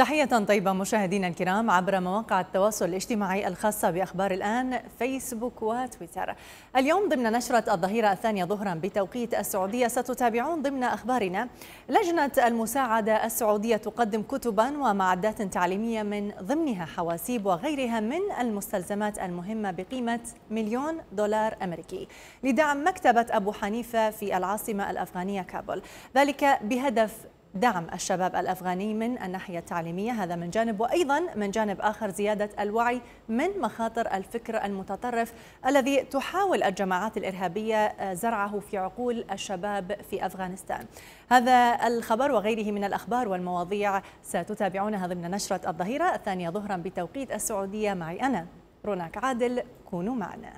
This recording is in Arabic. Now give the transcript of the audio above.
تحية طيبة مشاهدينا الكرام عبر مواقع التواصل الاجتماعي الخاصة بأخبار الآن فيسبوك وتويتر اليوم ضمن نشرة الظهيرة الثانية ظهرا بتوقيت السعودية ستتابعون ضمن أخبارنا لجنة المساعدة السعودية تقدم كتبا ومعدات تعليمية من ضمنها حواسيب وغيرها من المستلزمات المهمة بقيمة مليون دولار أمريكي لدعم مكتبة أبو حنيفة في العاصمة الأفغانية كابول ذلك بهدف دعم الشباب الافغاني من الناحيه التعليميه هذا من جانب وايضا من جانب اخر زياده الوعي من مخاطر الفكر المتطرف الذي تحاول الجماعات الارهابيه آه، زرعه في عقول الشباب في افغانستان. هذا الخبر وغيره من الاخبار والمواضيع ستتابعونها ضمن نشره الظهيره الثانيه ظهرا بتوقيت السعوديه معي انا روناك عادل كونوا معنا.